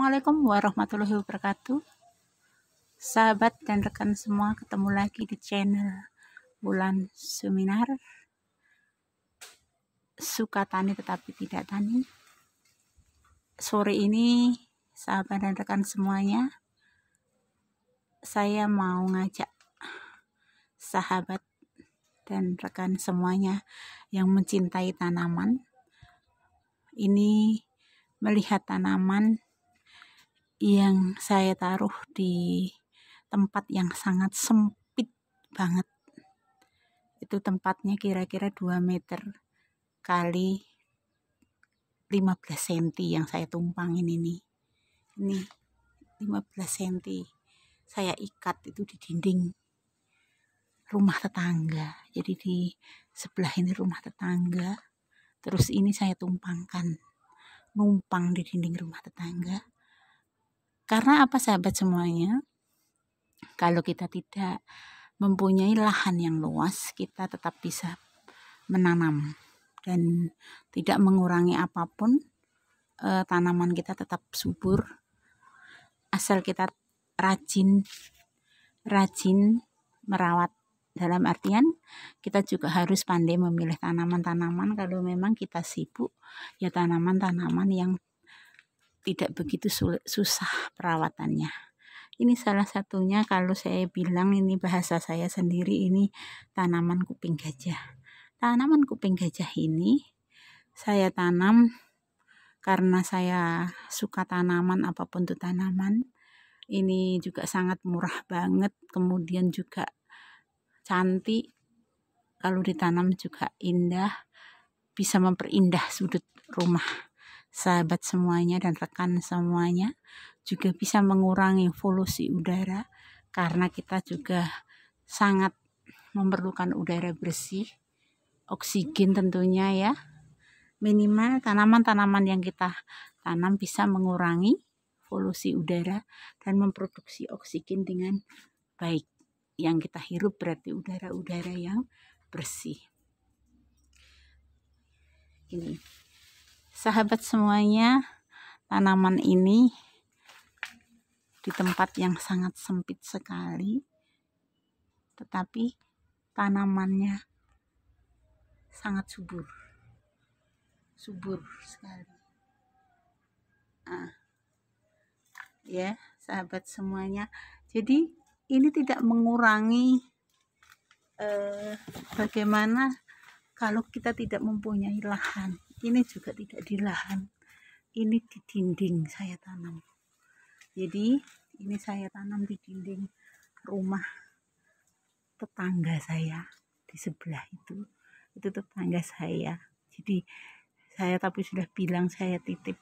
Assalamualaikum warahmatullahi wabarakatuh Sahabat dan rekan semua ketemu lagi di channel Bulan Seminar Suka tani tetapi tidak tani Sore ini sahabat dan rekan semuanya Saya mau ngajak sahabat dan rekan semuanya yang mencintai tanaman Ini melihat tanaman yang saya taruh di tempat yang sangat sempit banget itu tempatnya kira-kira 2 meter kali 15 cm yang saya tumpangin ini ini 15 cm saya ikat itu di dinding rumah tetangga jadi di sebelah ini rumah tetangga terus ini saya tumpangkan numpang di dinding rumah tetangga karena apa sahabat semuanya? Kalau kita tidak mempunyai lahan yang luas, kita tetap bisa menanam dan tidak mengurangi apapun e, tanaman kita tetap subur asal kita rajin rajin merawat dalam artian kita juga harus pandai memilih tanaman-tanaman kalau memang kita sibuk ya tanaman-tanaman yang tidak begitu sulit, susah perawatannya. Ini salah satunya kalau saya bilang ini bahasa saya sendiri ini tanaman kuping gajah. Tanaman kuping gajah ini saya tanam karena saya suka tanaman apapun itu tanaman. Ini juga sangat murah banget, kemudian juga cantik. Kalau ditanam juga indah, bisa memperindah sudut rumah sahabat semuanya dan rekan semuanya juga bisa mengurangi polusi udara karena kita juga sangat memerlukan udara bersih, oksigen tentunya ya. Minimal tanaman-tanaman yang kita tanam bisa mengurangi polusi udara dan memproduksi oksigen dengan baik. Yang kita hirup berarti udara-udara yang bersih. Ini sahabat semuanya tanaman ini di tempat yang sangat sempit sekali tetapi tanamannya sangat subur subur sekali nah, ya sahabat semuanya jadi ini tidak mengurangi eh, bagaimana kalau kita tidak mempunyai lahan ini juga tidak di lahan ini di dinding saya tanam jadi ini saya tanam di dinding rumah tetangga saya di sebelah itu itu tetangga saya jadi saya tapi sudah bilang saya titip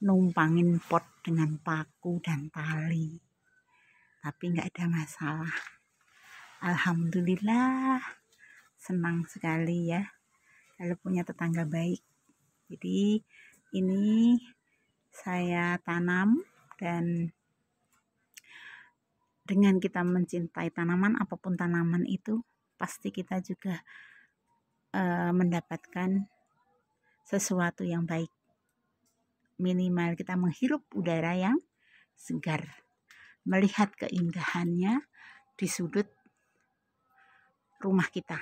numpangin pot dengan paku dan tali tapi nggak ada masalah Alhamdulillah senang sekali ya lalu punya tetangga baik jadi ini saya tanam dan dengan kita mencintai tanaman apapun tanaman itu pasti kita juga e, mendapatkan sesuatu yang baik minimal kita menghirup udara yang segar melihat keindahannya di sudut rumah kita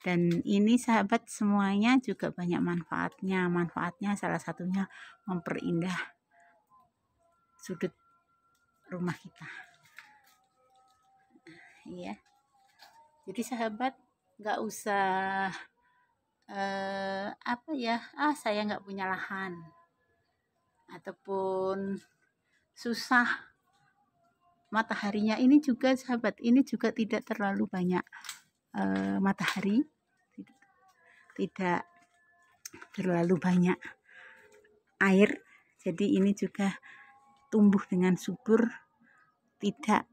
dan ini sahabat semuanya juga banyak manfaatnya manfaatnya salah satunya memperindah sudut rumah kita iya jadi sahabat nggak usah eh, apa ya ah saya nggak punya lahan ataupun susah mataharinya ini juga sahabat ini juga tidak terlalu banyak e, matahari tidak terlalu banyak air jadi ini juga tumbuh dengan subur tidak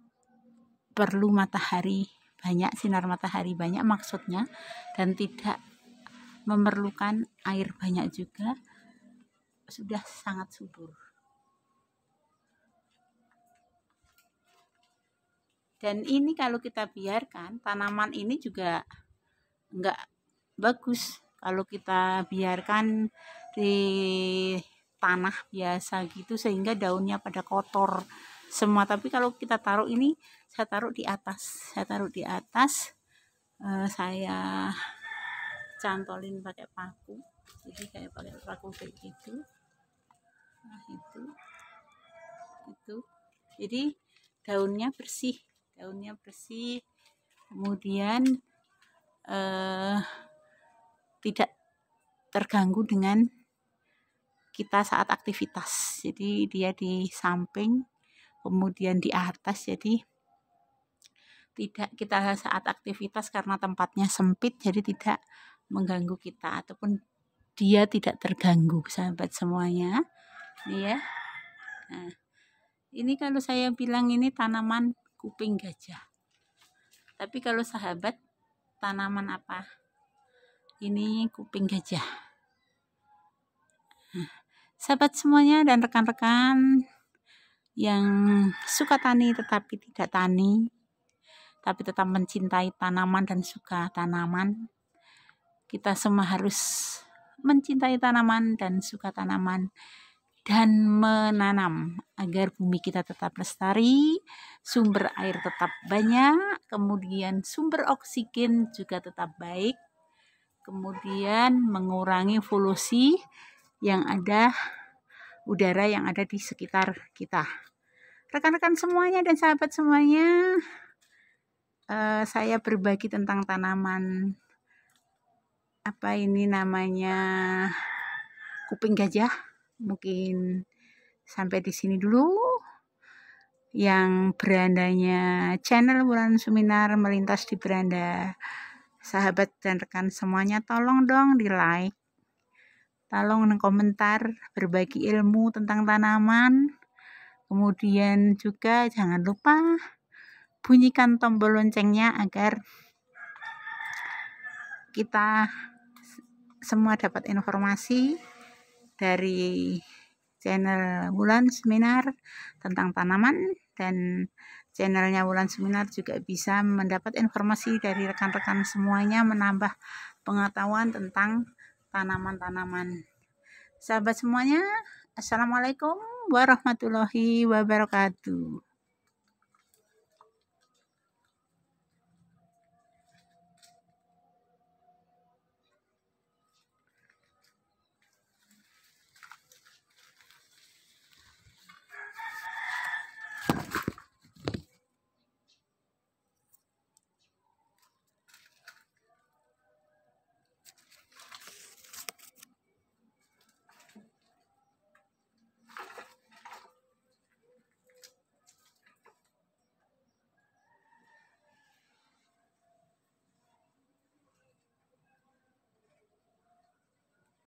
perlu matahari banyak sinar matahari banyak maksudnya dan tidak memerlukan air banyak juga sudah sangat subur dan ini kalau kita biarkan tanaman ini juga enggak bagus kalau kita biarkan di tanah biasa gitu sehingga daunnya pada kotor semua tapi kalau kita taruh ini saya taruh di atas saya taruh di atas eh, saya cantolin pakai paku jadi kayak pakai paku kayak gitu nah itu itu jadi daunnya bersih daunnya bersih kemudian eh, tidak terganggu dengan kita saat aktivitas jadi dia di samping kemudian di atas jadi tidak kita saat aktivitas karena tempatnya sempit jadi tidak mengganggu kita ataupun dia tidak terganggu sahabat semuanya ini ya nah, ini kalau saya bilang ini tanaman kuping gajah tapi kalau sahabat tanaman apa ini kuping gajah nah, sahabat semuanya dan rekan-rekan yang suka tani tetapi tidak tani tapi tetap mencintai tanaman dan suka tanaman kita semua harus mencintai tanaman dan suka tanaman dan menanam agar bumi kita tetap lestari, sumber air tetap banyak, kemudian sumber oksigen juga tetap baik, kemudian mengurangi polusi yang ada udara yang ada di sekitar kita. Rekan-rekan semuanya dan sahabat semuanya, eh, saya berbagi tentang tanaman apa ini namanya kuping gajah mungkin sampai di sini dulu yang berandanya channel bulan Seminar melintas di beranda sahabat dan rekan semuanya tolong dong di like tolong komentar berbagi ilmu tentang tanaman kemudian juga jangan lupa bunyikan tombol loncengnya agar kita semua dapat informasi dari channel Wulan Seminar tentang tanaman dan channelnya Wulan Seminar juga bisa mendapat informasi dari rekan-rekan semuanya menambah pengetahuan tentang tanaman-tanaman. Sahabat semuanya, Assalamualaikum warahmatullahi wabarakatuh.